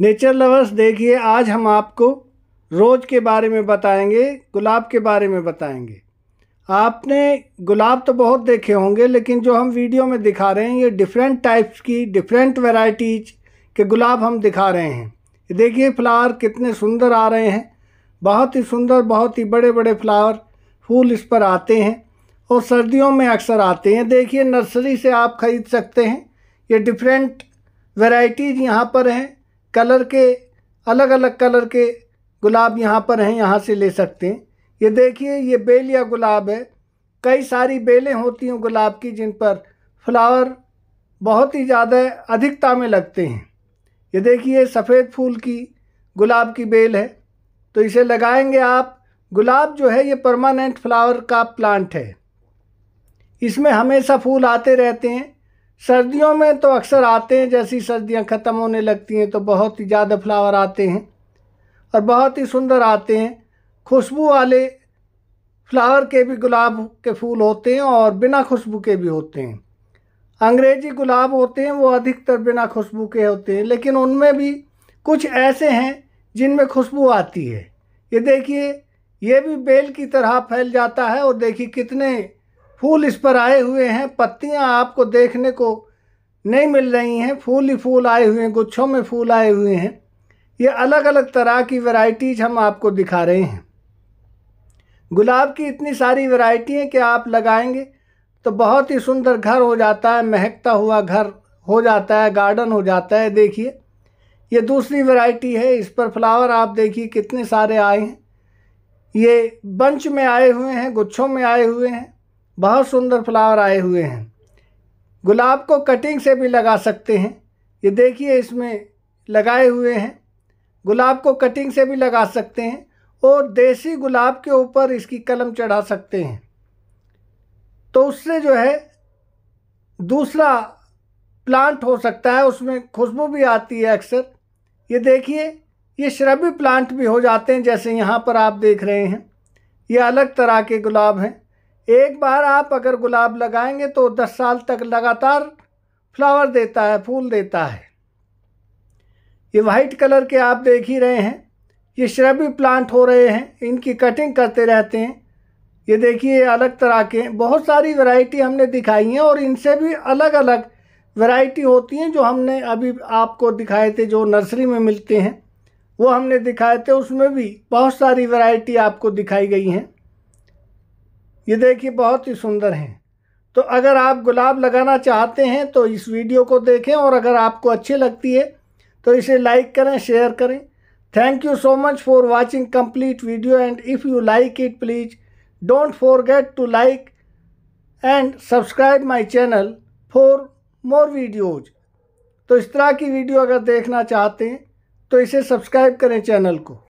nature lovers देखिए आज हम आपको रोज़ के बारे में बताएंगे गुलाब के बारे में बताएंगे आपने गुलाब तो बहुत देखे होंगे लेकिन जो हम वीडियो में दिखा रहे हैं ये डिफरेंट टाइप्स की डिफरेंट वेराइटीज के गुलाब हम दिखा रहे हैं देखिए फ्लावर कितने सुंदर आ रहे हैं बहुत ही सुंदर बहुत ही बड़े बड़े फ्लावर फूल इस पर आते हैं और सर्दियों में अक्सर आते हैं देखिए नर्सरी से आप ख़रीद सकते हैं ये डिफरेंट वेराइटीज़ यहाँ पर हैं कलर के अलग अलग कलर के गुलाब यहाँ पर हैं यहाँ से ले सकते हैं ये देखिए ये बेल या गुलाब है कई सारी बेलें होती हैं गुलाब की जिन पर फ्लावर बहुत ही ज़्यादा अधिकता में लगते हैं ये देखिए सफ़ेद फूल की गुलाब की बेल है तो इसे लगाएंगे आप गुलाब जो है ये परमानेंट फ्लावर का प्लांट है इसमें हमेशा फूल आते रहते हैं सर्दियों में तो अक्सर आते हैं जैसी सर्दियां ख़त्म होने लगती हैं तो बहुत ही ज़्यादा फ्लावर आते हैं और बहुत ही सुंदर आते हैं खुशबू वाले फ्लावर के भी गुलाब के फूल होते हैं और बिना खुशबू के भी होते हैं अंग्रेजी गुलाब होते हैं वो अधिकतर बिना खुशबू के होते हैं लेकिन उनमें भी कुछ ऐसे हैं जिनमें खुशबू आती है ये देखिए ये भी बेल की तरह फैल जाता है और देखिए कितने फूल इस पर आए हुए हैं पत्तियां आपको देखने को नहीं मिल रही हैं फूल ही फूल आए हुए हैं गुच्छों में फूल आए हुए हैं ये अलग अलग तरह की वैरायटीज हम आपको दिखा रहे हैं गुलाब की इतनी सारी वैरायटी हैं कि आप लगाएंगे तो बहुत ही सुंदर घर हो जाता है महकता हुआ घर हो जाता है गार्डन हो जाता है देखिए ये दूसरी वैरायटी है इस पर फ्लावर आप देखिए कितने सारे आए हैं ये बंच में आए हुए हैं गुच्छों में आए हुए हैं बहुत सुंदर फ्लावर आए हुए हैं गुलाब को कटिंग से भी लगा सकते हैं ये देखिए इसमें लगाए हुए हैं गुलाब को कटिंग से भी लगा सकते हैं और देसी गुलाब के ऊपर इसकी कलम चढ़ा सकते हैं तो उससे जो है दूसरा प्लांट हो सकता है उसमें खुशबू भी आती है अक्सर ये देखिए ये श्रबी प्लांट भी हो जाते हैं जैसे यहाँ पर आप देख रहे हैं ये अलग तरह के गुलाब हैं एक बार आप अगर गुलाब लगाएंगे तो दस साल तक लगातार फ्लावर देता है फूल देता है ये वाइट कलर के आप देख ही रहे हैं ये श्रबी प्लांट हो रहे हैं इनकी कटिंग करते रहते हैं ये देखिए अलग तरह के बहुत सारी वैरायटी हमने दिखाई हैं और इनसे भी अलग अलग वैरायटी होती हैं जो हमने अभी आपको दिखाए थे जो नर्सरी में मिलते हैं वो हमने दिखाए थे उसमें भी बहुत सारी वैरायटी आपको दिखाई गई हैं ये देखिए बहुत ही सुंदर हैं तो अगर आप गुलाब लगाना चाहते हैं तो इस वीडियो को देखें और अगर आपको अच्छी लगती है तो इसे लाइक करें शेयर करें thank you so much for watching complete video and if you like it please don't forget to like and subscribe my channel for more videos तो इस तरह की वीडियो अगर देखना चाहते हैं तो इसे सब्सक्राइब करें चैनल को